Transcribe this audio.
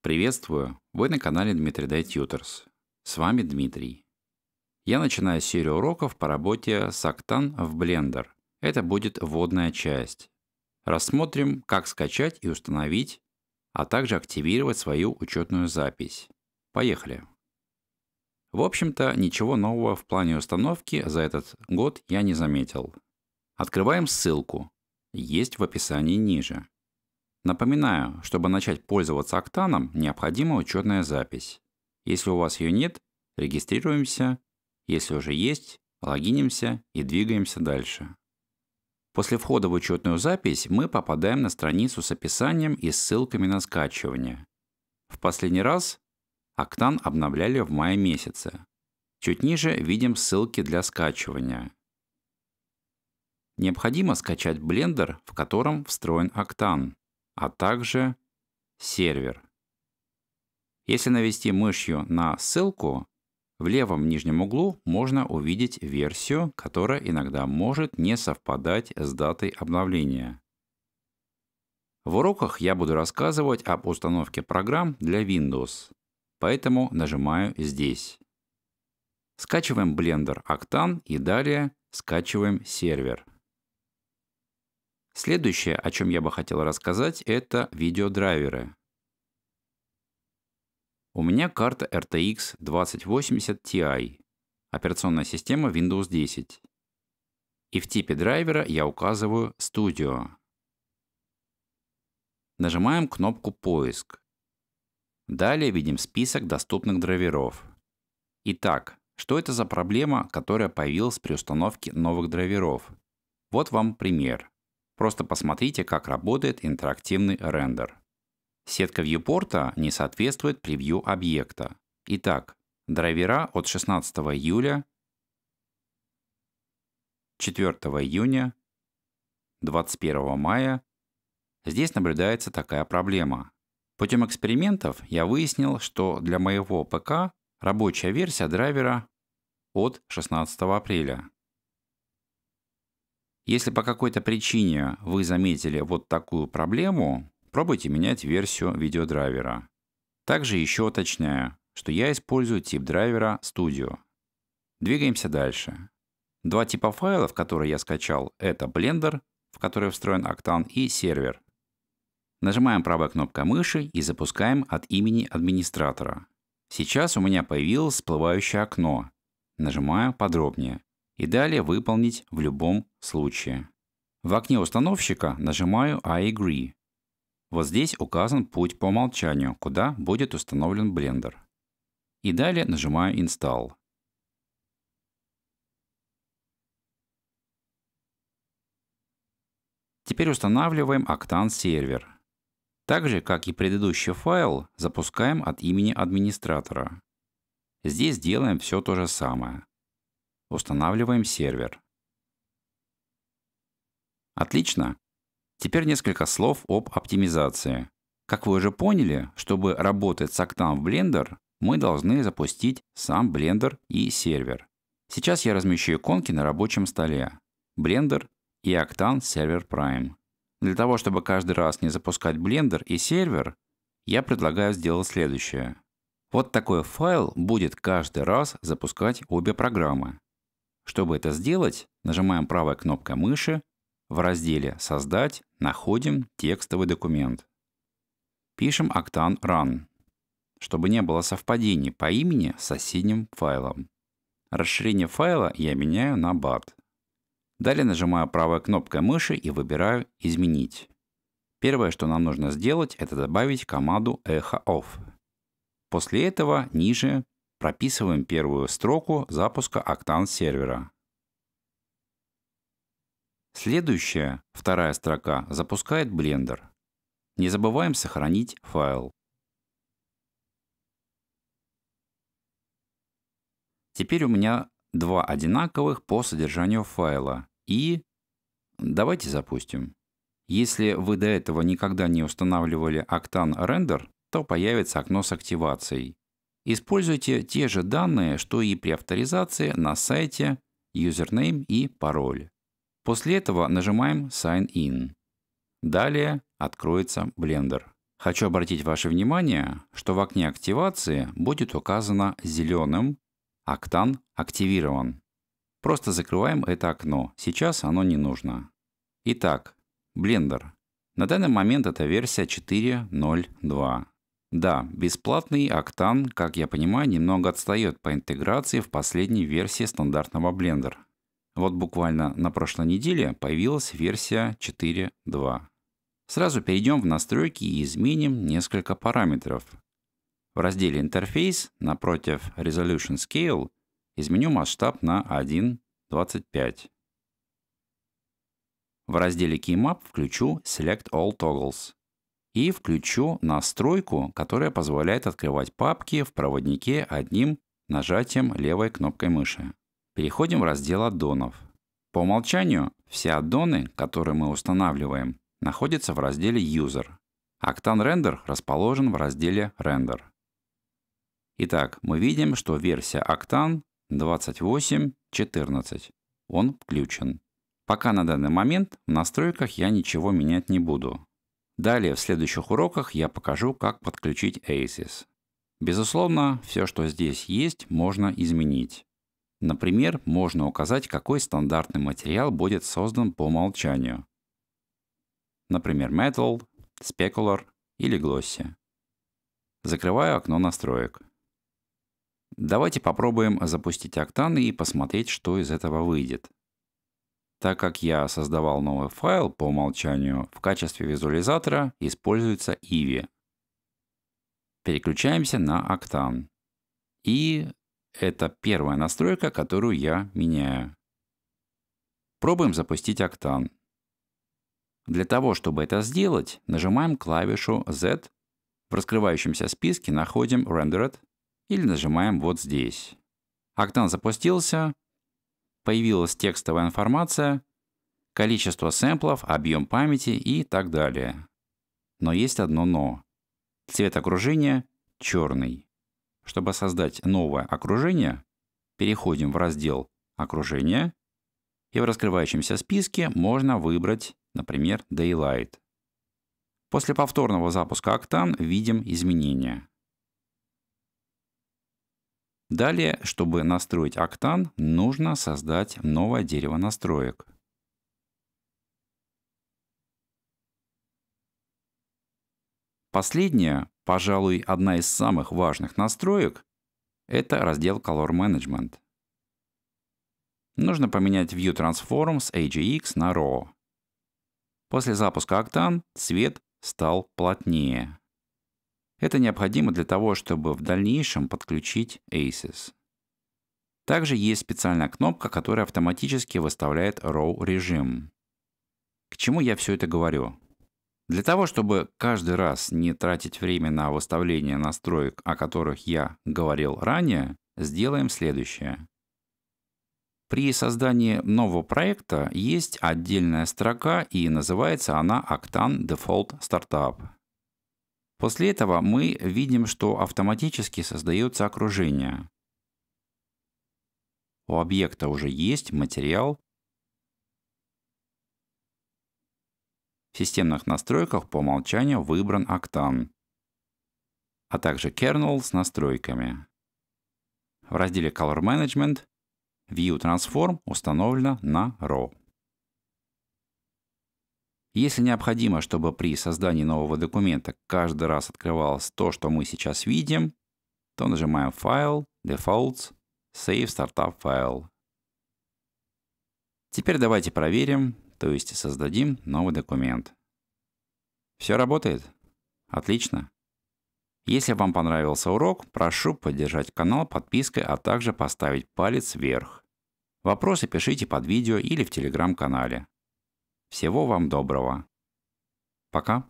Приветствую! Вы на канале Дмитрий Дай Тьюторс. С вами Дмитрий. Я начинаю серию уроков по работе с Octane в Blender. Это будет вводная часть. Рассмотрим, как скачать и установить, а также активировать свою учетную запись. Поехали! В общем-то, ничего нового в плане установки за этот год я не заметил. Открываем ссылку. Есть в описании ниже. Напоминаю, чтобы начать пользоваться октаном, необходима учетная запись. Если у вас ее нет, регистрируемся. Если уже есть, логинимся и двигаемся дальше. После входа в учетную запись мы попадаем на страницу с описанием и ссылками на скачивание. В последний раз Октан обновляли в мае месяце. Чуть ниже видим ссылки для скачивания. Необходимо скачать блендер, в котором встроен Октан а также сервер. Если навести мышью на ссылку, в левом нижнем углу можно увидеть версию, которая иногда может не совпадать с датой обновления. В уроках я буду рассказывать об установке программ для Windows, поэтому нажимаю здесь. Скачиваем Blender Octane и далее скачиваем сервер. Следующее, о чем я бы хотел рассказать, это видеодрайверы. У меня карта RTX 2080 Ti, операционная система Windows 10. И в типе драйвера я указываю Studio. Нажимаем кнопку «Поиск». Далее видим список доступных драйверов. Итак, что это за проблема, которая появилась при установке новых драйверов? Вот вам пример. Просто посмотрите, как работает интерактивный рендер. Сетка вьюпорта не соответствует превью объекта. Итак, драйвера от 16 июля, 4 июня, 21 мая. Здесь наблюдается такая проблема. Путем экспериментов я выяснил, что для моего ПК рабочая версия драйвера от 16 апреля. Если по какой-то причине вы заметили вот такую проблему, пробуйте менять версию видеодрайвера. Также еще уточняю, что я использую тип драйвера Studio. Двигаемся дальше. Два типа файлов, которые я скачал, это Blender, в который встроен Octane, и сервер. Нажимаем правой кнопкой мыши и запускаем от имени администратора. Сейчас у меня появилось всплывающее окно. Нажимаю «Подробнее» и далее выполнить в любом случае. В окне установщика нажимаю I agree. Вот здесь указан путь по умолчанию, куда будет установлен Blender. И далее нажимаю Install. Теперь устанавливаем Octane сервер. Так же, как и предыдущий файл, запускаем от имени администратора. Здесь делаем все то же самое. Устанавливаем сервер. Отлично. Теперь несколько слов об оптимизации. Как вы уже поняли, чтобы работать с Octane в Blender, мы должны запустить сам Blender и сервер. Сейчас я размещу иконки на рабочем столе. Blender и Octane Server Prime. Для того, чтобы каждый раз не запускать Blender и сервер, я предлагаю сделать следующее. Вот такой файл будет каждый раз запускать обе программы. Чтобы это сделать, нажимаем правой кнопкой мыши, в разделе «Создать» находим текстовый документ. Пишем Octane Run, чтобы не было совпадений по имени с соседним файлом. Расширение файла я меняю на bat. Далее нажимаю правой кнопкой мыши и выбираю «Изменить». Первое, что нам нужно сделать, это добавить команду echo off. После этого ниже Прописываем первую строку запуска Octane сервера. Следующая, вторая строка, запускает Blender. Не забываем сохранить файл. Теперь у меня два одинаковых по содержанию файла. И давайте запустим. Если вы до этого никогда не устанавливали Octane Render, то появится окно с активацией. Используйте те же данные, что и при авторизации на сайте, username и пароль. После этого нажимаем Sign In. Далее откроется Blender. Хочу обратить ваше внимание, что в окне активации будет указано зеленым «Октан активирован». Просто закрываем это окно, сейчас оно не нужно. Итак, Blender. На данный момент это версия 4.02. Да, бесплатный Octane, как я понимаю, немного отстает по интеграции в последней версии стандартного Blender. Вот буквально на прошлой неделе появилась версия 4.2. Сразу перейдем в настройки и изменим несколько параметров. В разделе «Интерфейс» напротив «Resolution Scale» изменю масштаб на 1.25. В разделе Keymap включу Select All Toggles и включу настройку, которая позволяет открывать папки в проводнике одним нажатием левой кнопкой мыши. Переходим в раздел аддонов. По умолчанию все аддоны, которые мы устанавливаем, находятся в разделе User. Octane Render расположен в разделе Render. Итак, мы видим, что версия Octane 28.14. Он включен. Пока на данный момент в настройках я ничего менять не буду. Далее в следующих уроках я покажу, как подключить ACES. Безусловно, все, что здесь есть, можно изменить. Например, можно указать, какой стандартный материал будет создан по умолчанию. Например, Metal, Specular или Glossy. Закрываю окно настроек. Давайте попробуем запустить Octane и посмотреть, что из этого выйдет. Так как я создавал новый файл по умолчанию, в качестве визуализатора используется Иви. Переключаемся на Octane. И это первая настройка, которую я меняю. Пробуем запустить Octane. Для того, чтобы это сделать, нажимаем клавишу Z. В раскрывающемся списке находим Rendered или нажимаем вот здесь. Octane запустился, появилась текстовая информация, количество сэмплов, объем памяти и так далее. Но есть одно «но». Цвет окружения – черный. Чтобы создать новое окружение, переходим в раздел «Окружение», и в раскрывающемся списке можно выбрать, например, Daylight. После повторного запуска Octane видим изменения. Далее, чтобы настроить октан, нужно создать новое дерево настроек. Последняя, пожалуй, одна из самых важных настроек – это раздел Color Management. Нужно поменять View Transform с AGX на RAW. После запуска Octane цвет стал плотнее. Это необходимо для того, чтобы в дальнейшем подключить ACES. Также есть специальная кнопка, которая автоматически выставляет RAW режим. К чему я все это говорю? Для того, чтобы каждый раз не тратить время на выставление настроек, о которых я говорил ранее, сделаем следующее. При создании нового проекта есть отдельная строка и называется она Octane Default Startup. После этого мы видим, что автоматически создается окружение. У объекта уже есть материал. В системных настройках по умолчанию выбран октан, а также kernel с настройками. В разделе Color Management View Transform установлено на Raw. Если необходимо, чтобы при создании нового документа каждый раз открывалось то, что мы сейчас видим, то нажимаем «Файл», «Defaults», «Save Startup File». Теперь давайте проверим, то есть создадим новый документ. Все работает? Отлично. Если вам понравился урок, прошу поддержать канал подпиской, а также поставить палец вверх. Вопросы пишите под видео или в телеграм-канале. Всего вам доброго. Пока.